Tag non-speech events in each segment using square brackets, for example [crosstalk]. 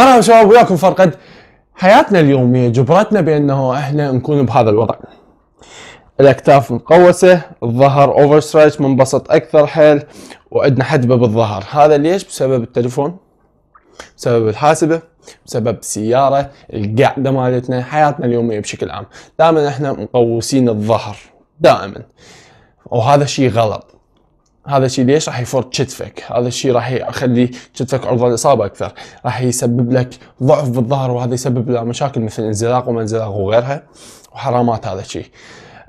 مرحبا شباب وياكم فرقد حياتنا اليومية جبرتنا بأنه احنا نكون بهذا الوضع الأكتاف مقوسة الظهر أوفر ستريتش منبسط أكثر حيل وعندنا حدبة بالظهر هذا ليش بسبب التليفون بسبب الحاسبة بسبب السيارة القعدة مالتنا حياتنا اليومية بشكل عام دائما احنا مقوسين الظهر دائما وهذا شيء غلط هذا الشيء ليش راح يفور كتفك هذا الشيء راح يخلي كتفك عرضه للاصابه اكثر راح يسبب لك ضعف بالظهر وهذا يسبب له مشاكل مثل انزلاق وما انزلاق وغيرها وحرامات هذا الشيء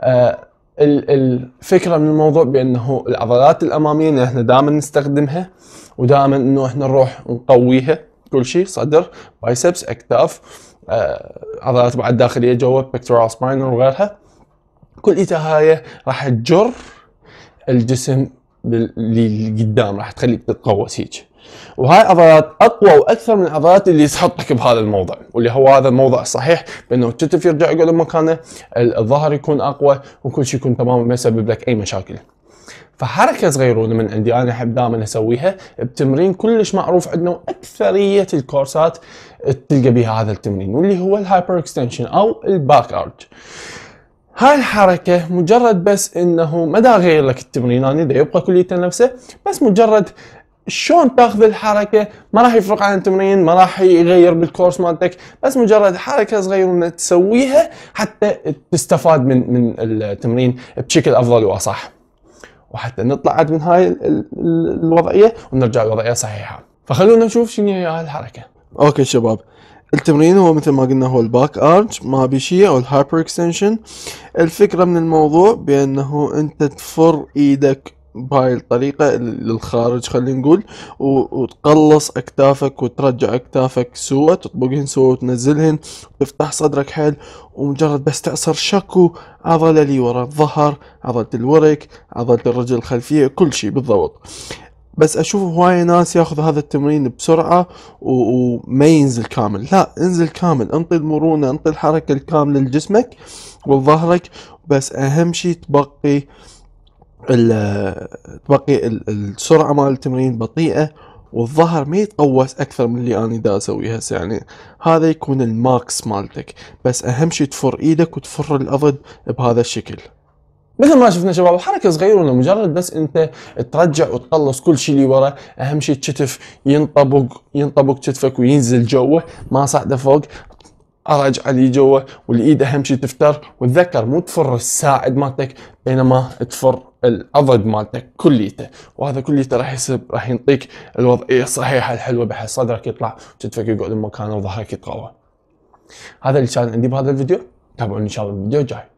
آه الفكره من الموضوع بانه العضلات الاماميه اللي احنا دائما نستخدمها ودائما انه احنا نروح نقويها كل شيء صدر بايسبس اكتاف آه، عضلات بعد داخليه جوا بكتورال سباينر وغيرها كل هاي راح تجر الجسم للقدام راح تخليك تتقوس هيك وهاي العضلات اقوى واكثر من العضلات اللي تحطك بهذا الموضع واللي هو هذا الموضع الصحيح بانه الكتف يرجع يقعد مكانه الظهر يكون اقوى وكل شيء يكون تمام ما يسبب لك اي مشاكل فحركه صغيرونه من عندي انا احب دائما اسويها بتمرين كلش معروف عندنا واكثريه الكورسات تلقى بها هذا التمرين واللي هو الهايبر اكستنشن او الباك اوت هاي الحركة مجرد بس انه ما دا غير لك التمرين انا دا يبقى كليته نفسه بس مجرد شلون تاخذ الحركة ما راح يفرق عن التمرين ما راح يغير بالكورس مالتك بس مجرد حركة صغيرة تسويها حتى تستفاد من من التمرين بشكل افضل واصح وحتى نطلع من هاي الوضعية ونرجع لوضعية صحيحة فخلونا نشوف شنو هي هاي الحركة اوكي شباب التمرين هو مثل ما قلنا هو الباك ارج ما بشيء او الهايبر اكستنشن الفكرة من الموضوع بانه انت تفر ايدك بهاي الطريقة للخارج خلينا نقول وتقلص اكتافك وترجع اكتافك سوا تطبقهن سوا وتنزلهن وتفتح صدرك حيل ومجرد بس تعصر شكو عضلة لي ورا الظهر عضلة الورك عضلة الرجل الخلفية كل شيء بالضبط بس اشوف هواية ناس ياخذ هذا التمرين بسرعة وما ينزل كامل لا انزل كامل انطي المرونة انطي الحركة الكاملة لجسمك ولظهرك بس اهم شيء تبقي [hesitation] تبقي السرعة مال التمرين بطيئة والظهر ما يتقوس اكثر من اللي انا دا اسويها هسه يعني هذا يكون الماكس مالتك بس اهم شيء تفر ايدك وتفر الأضد بهذا الشكل مثل ما شفنا شباب الحركه صغيره مجرد بس انت ترجع وتقلص كل شيء اللي ورا اهم شيء الكتف ينطبق ينطبق كتفك وينزل جوه ما صعده فوق ارجع لي جوه والايد اهم شيء تفتر وتذكر مو تفر الساعد مالتك بينما تفر العضد مالتك كليته وهذا كليته راح يسب راح ينطيك الوضعيه الصحيحه الحلوه بحيث صدرك يطلع وكتفك يقعد بمكانه وظهرك يتقوى هذا اللي كان عندي بهذا الفيديو تابعوني ان شاء الله بالفيديو الجاي